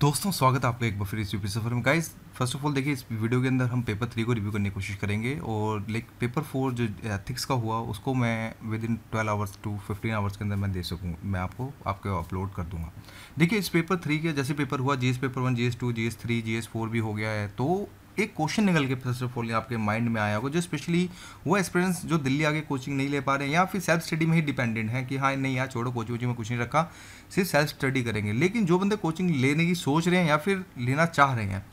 दोस्तों स्वागत है आपका एक बार फिर इस यूपी सफर में गाइस फर्स्ट ऑफ ऑल देखिए इस वीडियो के अंदर हम पेपर थ्री को रिव्यू करने की कोशिश करेंगे और लाइक पेपर फोर जो एथिक्स का हुआ उसको मैं within twelve hours to fifteen hours के अंदर मैं दे सकूँ मैं आपको आपके अपलोड कर दूंगा देखिए इस पेपर थ्री के जैसे पेपर हुआ जी paper one G S two G S three G S four भी हो गया है तो एक क्वेश्चन निकल के फर्स्ट ऑफ ऑल आपके माइंड में आया होगा जो स्पेशली वो एक्सपीरियंस जो दिल्ली आगे कोचिंग नहीं ले पा रहे हैं या फिर सेल्फ स्टडी में ही डिपेंडेंट है कि हाँ नहीं यार छोड़ो कोचिंग वोचिंग में कुछ नहीं रखा सिर्फ सेल्फ स्टडी करेंगे लेकिन जो बंदे कोचिंग लेने की सोच रहे हैं या फिर लेना चाह रहे हैं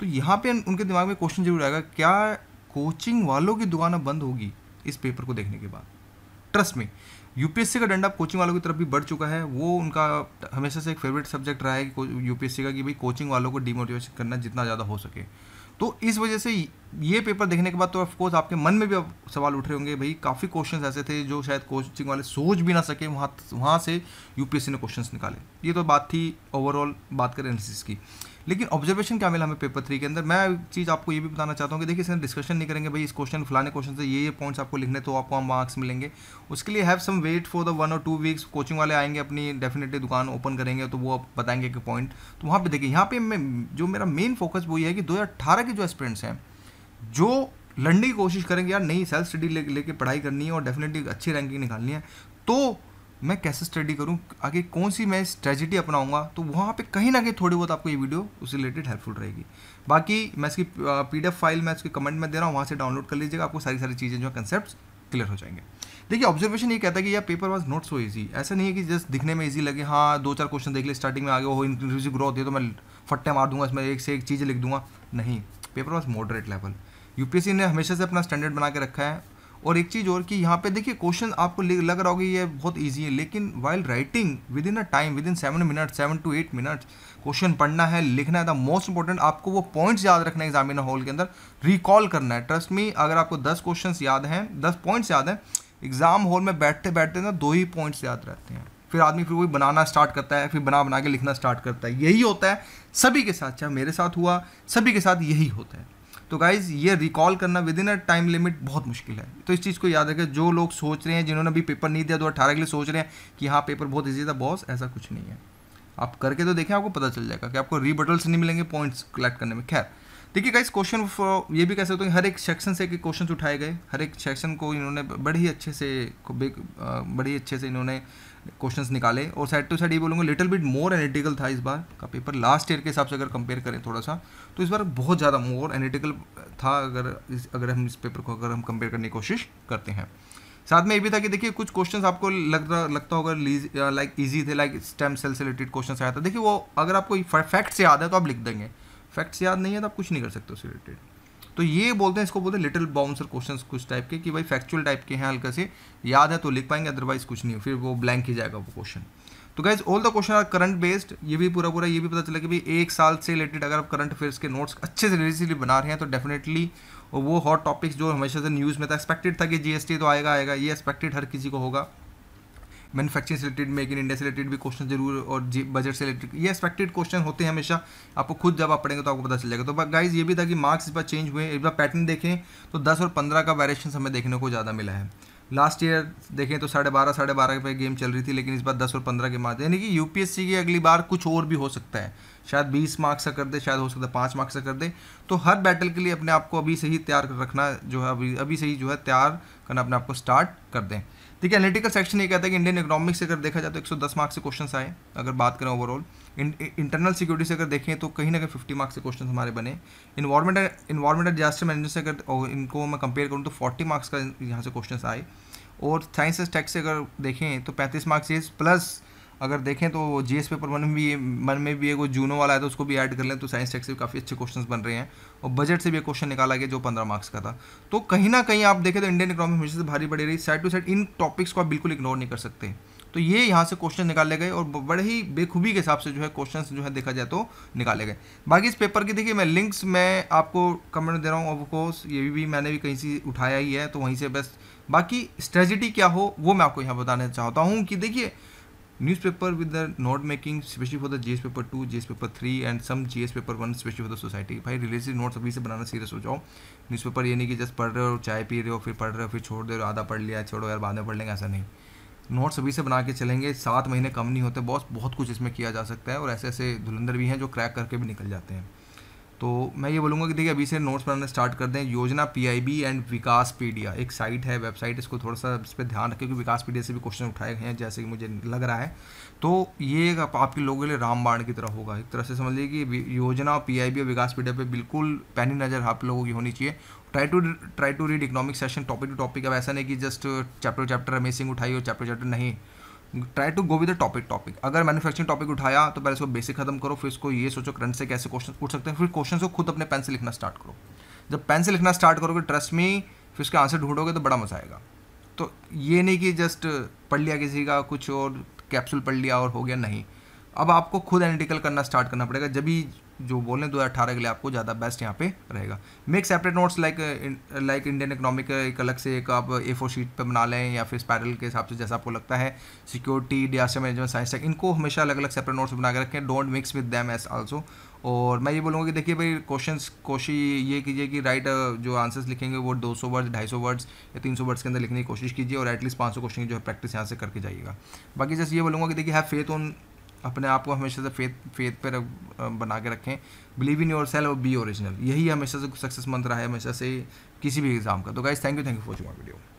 तो यहाँ पर उनके दिमाग में क्वेश्चन जरूर आएगा क्या कोचिंग वालों की दुकान बंद होगी इस पेपर को देखने के बाद ट्रस्ट में यूपीएससी का डंडा कोचिंग वालों की तरफ भी बढ़ चुका है वो उनका हमेशा से एक फेवरेट सब्जेक्ट रहा है कि यूपीएससी का कि भाई कोचिंग वालों को डीमोटिवेशन करना जितना ज़्यादा हो सके तो इस वजह से ये पेपर देखने के बाद तो ऑफकोर्स आपके मन में भी अब सवाल उठ रहे होंगे भाई काफ़ी क्वेश्चंस ऐसे थे जो शायद कोचिंग वाले सोच भी ना सके वहाँ वहाँ से यूपीएससी ने क्वेश्चंस निकाले ये तो बात थी ओवरऑल बात करें एनालिसिस की लेकिन ऑब्जर्वेशन क्या मिला हमें पेपर थ्री के अंदर मैं चीज़ आपको ये भी बताना चाहता हूँ कि देखिए इसमें डिस्कशन नहीं करेंगे भाई इस क्वेश्चन फलाने क्वेश्चन से ये ये पॉइंट्स आपको लिखने तो आपको हम मार्क्स मिलेंगे उसके लिए have some wait for the one और टू वीक्स कोचिंग वाले आएंगे अपनी डेफिनेटली दुकान ओपन करेंगे तो वो आप बताएंगे कि पॉइंट तो वहाँ पर देखिए यहाँ पे जो मेरा मेन फोकस वही है कि दो के जो स्टूडेंट्स हैं जो लड़ने की कोशिश करेंगे यार नहीं सेल्फ स्टडी लेके पढ़ाई करनी है और डेफिनेटली अच्छी रैंकिंग निकालनी है तो मैं कैसे स्टडी करूँ आगे कौन सी मैं स्ट्रेटजी अपनाऊँगा तो वहाँ पे कहीं ना कहीं थोड़ी बहुत आपको ये वीडियो उससे रिलेटेड हेल्पफुल रहेगी बाकी मैं इसकी पी फाइल मैं इसके कमेंट में दे रहा हूँ वहाँ से डाउनलोड कर लीजिएगा आपको सारी सारी चीज़ें जो कंसेप्ट क्लियर हो जाएंगे देखिए ऑब्जर्वेशन ये कहता है कि यह paper was not so easy ऐसा नहीं है कि जस्ट दिखने में ईजी लगे हाँ दो चार क्वेश्चन देख ले स्टार्टिंग में आगे हो इंक्लूसिव ग्रोथ है तो मैं फट्टे मार दूंगा इसमें एक से एक चीज लिख दूंगा नहीं paper was moderate level UPSC ने हमेशा से अपना स्टैंडर्ड बना के रखा है और एक चीज़ और कि यहाँ पे देखिए क्वेश्चन आपको लग रहा होगा ये बहुत ईजी है लेकिन while writing within a time within seven minute seven to eight minute question पढ़ना है लिखना है द मोस्ट इंपॉर्टेंट आपको वो पॉइंट्स याद रखना है एग्जामिनर हॉल के अंदर रिकॉल करना है ट्रस्ट मी अगर आपको दस क्वेश्चन याद हैं दस पॉइंट्स याद हैं एग्जाम हॉल में बैठते बैठते ना दो ही पॉइंट्स याद रहते हैं फिर आदमी फिर वही बनाना स्टार्ट करता है फिर बना बना के लिखना स्टार्ट करता है यही होता है सभी के साथ चाहे मेरे साथ हुआ सभी के साथ यही होता है तो गाइज़ ये रिकॉल करना within a time limit बहुत मुश्किल है तो इस चीज़ को याद रखें जो लोग सोच रहे हैं जिन्होंने अभी पेपर नहीं दिया दो अठारह के लिए सोच रहे हैं कि हाँ पेपर बहुत ईजी था बॉस ऐसा कुछ नहीं है आप करके तो देखें आपको पता चल जाएगा कि आपको रीबटल्स नहीं मिलेंगे पॉइंट्स कलेक्ट करने में खैर देखिए गाइस क्वेश्चन ये भी कह सकते हैं हर एक सेक्शन से क्वेश्चन उठाए गए हर एक सेक्शन को इन्होंने बड़े ही अच्छे से बड़े ही अच्छे से इन्होंने क्वेश्चन निकाले और साइड टू साइड ये बोलूँगा लिटिल बिट मोर एनिटिकल था इस बार का पेपर लास्ट ईयर के हिसाब से अगर कंपेयर करें थोड़ा सा तो इस बार बहुत ज़्यादा मोर एनिटिकल था अगर इस अगर हम इस पेपर को अगर हम कंपेयर करने की कोशिश करते हैं साथ में ये भी था कि देखिए कुछ क्वेश्चंस आपको लग रहा लगता होगा लाइक इजी थे लाइक स्टेम सेल से रिलेटेड क्वेश्चन आया था देखिए वो अगर आपको फैक्ट से याद है तो आप लिख देंगे फैक्ट्स याद नहीं है तो आप कुछ नहीं कर सकते उससे रिलेटेड तो ये बोलते हैं इसको बोलते हैं लिटिल बाउंसर क्वेश्चन कुछ टाइप के कि भाई फैक्चुअल टाइप के हैं हल्का से याद है तो लिख पाएंगे अदरवाइज कुछ नहीं फिर वो ब्लैंक ही जाएगा वो क्वेश्चन तो guys all the question are current based ये भी पूरा पूरा ये भी पता चला कि भाई एक साल से रिलेटेड अगर आप करंट अफेयर्स के नोट्स अच्छे से रिलीजली बना रहे हैं तो डेफिनेटली वो हॉट टॉपिक्स जो हमेशा से न्यूज़ में था एक्सपेक्टेड था कि जीएसटी तो आएगा आएगा ये एक्सपेक्टेड हर किसी को होगा मैनुफैक्चरिंग से रिलेटेड मेक इन इंडिया से रिलेटेड भी क्वेश्चन जरूर और बजट से रिलेटेड ये एक्सपेक्टेड क्वेश्चन होते हैं हमेशा आपको खुद जब आप पढ़ेंगे तो आपको पता चल जाएगा तो गाइज ये भी था कि मार्क्स इस बार चेंज हुए एक बार पैटर्न देखें तो दस और पंद्रह का वेरिएशन हमें देखने को ज़्यादा मिला है लास्ट ईयर देखें तो साढ़े बारह साढ़े बारह पे गेम चल रही थी लेकिन इस बार दस और पंद्रह के मार्क्स यानी कि यूपीएससी की अगली बार कुछ और भी हो सकता है शायद बीस मार्क्स का कर दे शायद हो सकता है पाँच मार्क्स का कर दे तो हर बैटल के लिए अपने आप को अभी से ही तैयार रखना जो है अभी अभी से ही जो है तैयार करना अपने आप को स्टार्ट कर दें देखिए एनालिटिकल सेक्शन ये कहता है कि इंडियन इकोनॉमिक से अगर देखा जाए तो 110 मार्क्स से क्वेश्चन आए अगर बात करें ओवरऑल इंटरनल सिक्योरिटी से अगर देखें तो कहीं ना कहीं फिफ्टी मार्क्स के क्वेश्चन हमारे बने इन्वायरमेंट इन्वायरमेंट डिजास्टर मैनेजमेंट से अगर इनको मैं कंपेयर करूँ तो फोर्टी मार्क्स का यहाँ से क्वेश्चन आए और साइंस एंड टेक्स से अगर देखें तो पैंतीस मार्क्स प्लस अगर देखें तो जी पेपर वन में भी मन में भी एक जूनो वाला है तो उसको भी ऐड कर लें तो साइंस टेक्स से काफ़ी अच्छे क्वेश्चन बन रहे हैं और बजट से भी एक क्वेश्चन निकाला गया जो पंद्रह मार्क्स का था तो कहीं ना कहीं आप देखें तो इंडियन इकोनॉमी हमेशा से भारी बढ़ी रही साइड टू साइड इन टॉपिक्स को आप बिल्कुल इग्नोर नहीं कर सकते तो ये यहाँ से क्वेश्चन निकाले गए और बड़े ही बेखूबी के हिसाब से जो है क्वेश्चन जो है देखा जाए तो निकाले गए बाकी इस पेपर की देखिए मैं लिंक्स मैं आपको कमेंट दे रहा हूँ ऑफकोर्स ये भी मैंने भी कहीं से उठाया ही है तो वहीं से बस बाकी स्ट्रेटजी क्या हो वो मैं आपको यहाँ बताना चाहता हूँ कि देखिए newspaper with the note making especially for the JS paper 2 JS paper 3 and some JS paper one especially for the society भाई रिलेटेड नोट्स अभी से बनाना सीरियस हो जाओ न्यूज़पेपर ये नहीं कि जस्ट पढ़ रहे हो चाय पी रहे हो फिर पढ़ रहे हो फिर छोड़ दे रहे हो आधा पढ़ लिया छोड़ो यार बाद में पढ़ लेंगे ऐसा नहीं नोट्स अभी से बना के चलेंगे सात महीने कम नहीं होते बॉस बहुत कुछ इसमें किया जा सकता है और ऐसे ऐसे धुलंदर भी हैं जो क्रैक करके भी निकल जाते हैं तो मैं ये बोलूँगा कि देखिए अभी से नोट्स बनाना स्टार्ट कर दें योजना पीआईबी एंड विकास पीडिया एक साइट है वेबसाइट इसको थोड़ा सा इस पर ध्यान रखें क्योंकि विकास पीडिया से भी क्वेश्चन उठाए गए हैं जैसे कि मुझे लग रहा है तो ये आप, आपके लोगों के लिए रामबाण की तरह होगा एक तरह से समझ लीजिए कि योजना पी और विकास पीडिया पर बिल्कुल पैनी नज़र आप लोगों की होनी चाहिए try to try to read economic session topic to topic अब ऐसा नहीं कि जस्ट चैप्टर चैप्टर रमेश उठाई और चैप्टर चैप्टर नहीं try to go with topic topic अगर मैन्युफैक्चरिंग टॉपिक उठाया तो पहले उसको बेसिक खत्म करो फिर उसको ये सोचो करंट से कैसे क्वेश्चन उठ सकते हैं फिर क्वेश्चन को खुद अपने पेन से लिखना स्टार्ट करो जब पेन से लिखना स्टार्ट करोगे ट्रस्ट में फिर उसका आंसर ढूंढोगे तो बड़ा मजा आएगा तो ये नहीं कि जस्ट पढ़ लिया किसी का कुछ और कैप्सूल पढ़ लिया और हो गया नहीं अब आपको खुद एनालिटिकल करना स्टार्ट करना पड़ेगा जब भी जो बोल रहे हैं दो हज़ार अठारह के लिए आपको ज़्यादा बेस्ट यहाँ पे रहेगा make separate notes like like Indian economic एक अलग से एक आप ए फोर शीट पर बना लें या फिर स्पैरल के हिसाब से जैसा आपको लगता है security disaster management science tech इनको हमेशा अलग अलग सेपरेट नोट्स बना के रखें don't mix with them as also और मैं ये बोलूँगा कि देखिए भाई क्वेश्चन कोशिश ये कीजिए कि राइट जो आंसर्स लिखेंगे वो 200 वर्ड्स 250 वर्ड्स या 300 वर्ड्स के अंदर लिखने की कोशिश कीजिए और एटलीस्ट 500 क्वेश्चन की जो है प्रैक्टिस यहाँ से करके जाइएगा बाकी जैसे ये बोलूँगा कि देखिए हैव फेथ ऑन अपने आप को हमेशा से फेथ फेथ पर बना के रखें बिलीव इन योर सेल्फ और बी ओरिजिनल यही हमेशा से सक्सेस मंत्र है हमेशा से किसी भी एग्ज़ाम का तो guys thank you thank you for watching video